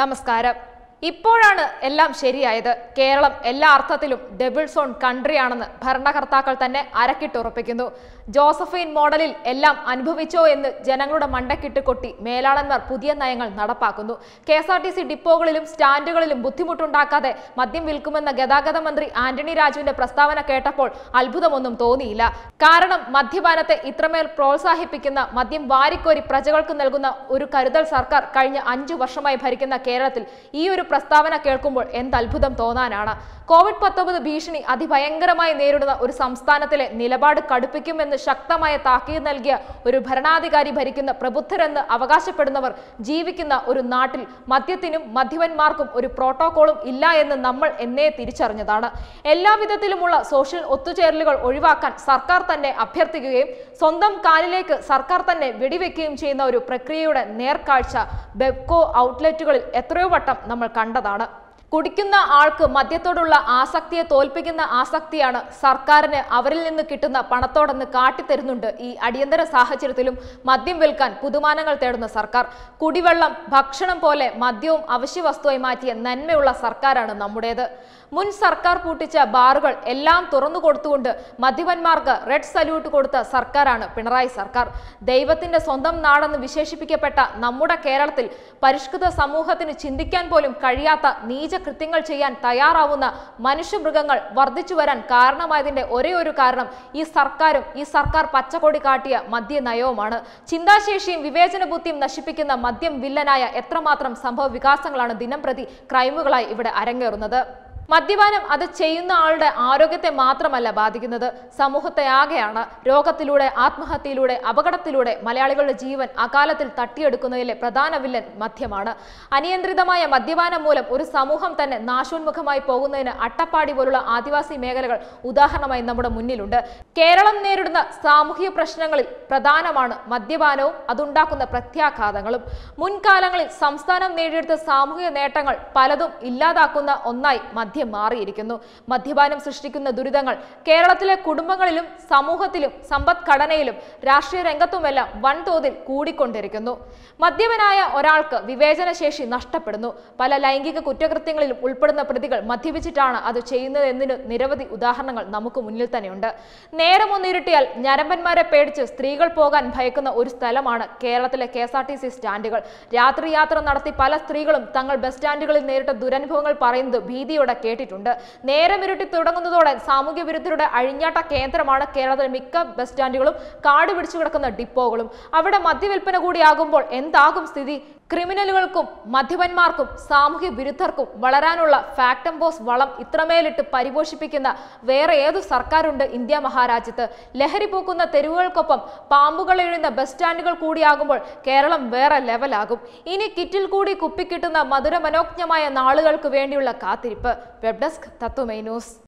നമസ്കാരം ഇപ്പോഴാണ് എല്ലാം ശരിയായത് കേരളം എല്ലാ അർത്ഥത്തിലും ഡബിൾ സോൺ കൺട്രിയാണെന്ന് ഭരണകർത്താക്കൾ തന്നെ അരക്കിട്ടുറപ്പിക്കുന്നു ജോസഫൈൻ മോഡലിൽ എല്ലാം അനുഭവിച്ചോ എന്ന് ജനങ്ങളുടെ മണ്ടക്കിട്ട് കൊട്ടി മേലാളന്മാർ പുതിയ നയങ്ങൾ നടപ്പാക്കുന്നു K S R T C ഡിപ്പോകളിലും സ്റ്റാൻഡുകളിലും ബുദ്ധിമുട്ടുണ്ടാക്കാതെ മദ്യം വിൽക്കുമെന്ന ഗതാഗത മന്ത്രി ആന്റണി രാജുവിന്റെ പ്രസ്താവന കേട്ടപ്പോൾ അത്ഭുതമൊന്നും തോന്നിയില്ല കാരണം മദ്യപാനത്തെ ഇത്രമേൽ പ്രോത്സാഹിപ്പിക്കുന്ന മദ്യം വാരിക്കോരി പ്രജകൾക്ക് നൽകുന്ന ഒരു കരുതൽ സർക്കാർ കഴിഞ്ഞ അഞ്ചു വർഷമായി ഭരിക്കുന്ന കേരളത്തിൽ ഈ ഒരു പ്രസ്താവന കേൾക്കുമ്പോൾ എന്ത് അത്ഭുതം തോന്നാനാണ് കോവിഡ് പത്തൊമ്പത് ഭീഷണി അതിഭയങ്കരമായി നേരിടുന്ന ഒരു സംസ്ഥാനത്തിലെ നിലപാട് കടുപ്പിക്കുമെന്ന് ശക്തമായ താക്കീത് നൽകിയ ഒരു ഭരണാധികാരി ഭരിക്കുന്ന പ്രബുദ്ധരെന്ന് അവകാശപ്പെടുന്നവർ ജീവിക്കുന്ന ഒരു നാട്ടിൽ മദ്യത്തിനും മദ്യപന്മാർക്കും ഒരു പ്രോട്ടോകോളും ഇല്ല എന്ന് നമ്മൾ എന്നേ തിരിച്ചറിഞ്ഞതാണ് എല്ലാവിധത്തിലുമുള്ള സോഷ്യൽ ഒത്തുചേരലുകൾ ഒഴിവാക്കാൻ സർക്കാർ തന്നെ അഭ്യർത്ഥിക്കുകയും സ്വന്തം കാലിലേക്ക് സർക്കാർ തന്നെ വെടിവെക്കുകയും ചെയ്യുന്ന ഒരു പ്രക്രിയയുടെ നേർക്കാഴ്ച ബെബ്കോ ഔട്ട്ലെറ്റുകളിൽ എത്രയോ വട്ടം നമ്മൾ കണ്ടതാണ് കുടിക്കുന്ന ആൾക്ക് മദ്യത്തോടുള്ള ആസക്തിയെ തോൽപ്പിക്കുന്ന ആസക്തിയാണ് സർക്കാരിന് അവരിൽ നിന്ന് കിട്ടുന്ന പണത്തോടെന്ന് കാട്ടിത്തരുന്നുണ്ട് ഈ അടിയന്തര സാഹചര്യത്തിലും മദ്യം വിൽക്കാൻ പുതുമാനങ്ങൾ തേടുന്ന സർക്കാർ കുടിവെള്ളം ഭക്ഷണം പോലെ മദ്യവും അവശ്യ വസ്തുവായി മാറ്റിയ നന്മയുള്ള സർക്കാരാണ് നമ്മുടേത് മുൻ സർക്കാർ പൂട്ടിച്ച ബാറുകൾ എല്ലാം തുറന്നു കൊടുത്തുകൊണ്ട് മദ്യപന്മാർക്ക് റെഡ് സല്യൂട്ട് കൊടുത്ത സർക്കാരാണ് പിണറായി സർക്കാർ ദൈവത്തിന്റെ സ്വന്തം നാടെന്ന് വിശേഷിപ്പിക്കപ്പെട്ട നമ്മുടെ കേരളത്തിൽ പരിഷ്കൃത സമൂഹത്തിന് ചിന്തിക്കാൻ പോലും കഴിയാത്ത നീച കൃത്യങ്ങൾ ചെയ്യാൻ തയ്യാറാവുന്ന മനുഷ്യമൃഗങ്ങൾ വർദ്ധിച്ചു വരാൻ കാരണമായതിന്റെ ഒരേ ഒരു കാരണം ഈ സർക്കാരും ഈ സർക്കാർ പച്ചക്കൊടി കാട്ടിയ മദ്യ നയവുമാണ് ചിന്താശേഷിയും വിവേചന ബുദ്ധിയും നശിപ്പിക്കുന്ന മദ്യം വില്ലനായ എത്രമാത്രം സംഭവ വികാസങ്ങളാണ് ദിനം ക്രൈമുകളായി ഇവിടെ അരങ്ങേറുന്നത് മദ്യപാനം അത് ചെയ്യുന്ന ആളുടെ ആരോഗ്യത്തെ മാത്രമല്ല ബാധിക്കുന്നത് സമൂഹത്തെ ആകെയാണ് രോഗത്തിലൂടെ ആത്മഹത്യയിലൂടെ അപകടത്തിലൂടെ മലയാളികളുടെ ജീവൻ അകാലത്തിൽ തട്ടിയെടുക്കുന്നതിലെ പ്രധാന വില്ലൻ മദ്യമാണ് അനിയന്ത്രിതമായ മദ്യപാനം മൂലം ഒരു സമൂഹം തന്നെ നാശോന്മുഖമായി പോകുന്നതിന് അട്ടപ്പാടി പോലുള്ള ആദിവാസി മേഖലകൾ ഉദാഹരണമായി നമ്മുടെ മുന്നിലുണ്ട് കേരളം നേരിടുന്ന സാമൂഹിക പ്രശ്നങ്ങളിൽ പ്രധാനമാണ് മദ്യപാനവും അതുണ്ടാക്കുന്ന പ്രത്യാഘാതങ്ങളും മുൻകാലങ്ങളിൽ സംസ്ഥാനം നേടിയെടുത്ത സാമൂഹിക നേട്ടങ്ങൾ പലതും ഇല്ലാതാക്കുന്ന ഒന്നായി മദ്യ സാന്നിധ്യം മാറിയിരിക്കുന്നു മദ്യപാനം സൃഷ്ടിക്കുന്ന ദുരിതങ്ങൾ കേരളത്തിലെ കുടുംബങ്ങളിലും സമൂഹത്തിലും സമ്പദ്ഘടനയിലും രാഷ്ട്രീയ രംഗത്തുമെല്ലാം വൻതോതിൽ കൂടിക്കൊണ്ടിരിക്കുന്നു മദ്യപനായ ഒരാൾക്ക് ശേഷി നഷ്ടപ്പെടുന്നു പല ലൈംഗിക കുറ്റകൃത്യങ്ങളിലും ഉൾപ്പെടുന്ന പ്രതികൾ മദ്യപിച്ചിട്ടാണ് അത് ചെയ്യുന്നതെന്നതിന് നിരവധി ഉദാഹരണങ്ങൾ നമുക്ക് മുന്നിൽ തന്നെയുണ്ട് നേരമൊന്നിരുട്ടിയാൽ ഞരമ്പന്മാരെ പേടിച്ച് സ്ത്രീകൾ പോകാൻ ഭയക്കുന്ന ഒരു സ്ഥലമാണ് കേരളത്തിലെ കെ സ്റ്റാൻഡുകൾ രാത്രി യാത്ര നടത്തി പല സ്ത്രീകളും തങ്ങൾ ബസ് സ്റ്റാൻഡുകളിൽ നേരിട്ട ദുരനുഭവങ്ങൾ പറയുന്നത് ഭീതിയോടെ കേട്ടിട്ടുണ്ട് നേരമിരുട്ടി തുടങ്ങുന്നതോടെ സാമൂഹ്യ വിരുദ്ധരുടെ അഴിഞ്ഞാട്ട കേന്ദ്രമാണ് കേരളത്തിലെ മിക്ക ബസ് സ്റ്റാൻഡുകളും കാട് പിടിച്ചു കിടക്കുന്ന ഡിപ്പോകളും അവിടെ മദ്യവില്പന കൂടിയാകുമ്പോൾ എന്താകും സ്ഥിതി ക്രിമിനലുകൾക്കും മദ്യപന്മാർക്കും സാമൂഹ്യ വിരുദ്ധർക്കും വളരാനുള്ള ഫാക്ടം ബോസ് വളം ഇത്രമേലിട്ട് പരിപോഷിപ്പിക്കുന്ന വേറെ ഏതു സർക്കാരുണ്ട് ഇന്ത്യ മഹാരാജ്യത്ത് ലഹരി പൂക്കുന്ന തെരുവുകൾക്കൊപ്പം പാമ്പുകൾ എഴുന്ന ബസ് സ്റ്റാൻഡുകൾ കൂടിയാകുമ്പോൾ കേരളം വേറെ ലെവലാകും ഇനി കിറ്റിൽ കൂടി കുപ്പിക്കിട്ടുന്ന മധുരമനോജ്ഞമായ നാളുകൾക്ക് വേണ്ടിയുള്ള കാത്തിരിപ്പ് വെബ് ഡെസ്ക് തത്വമൈ ന്യൂസ്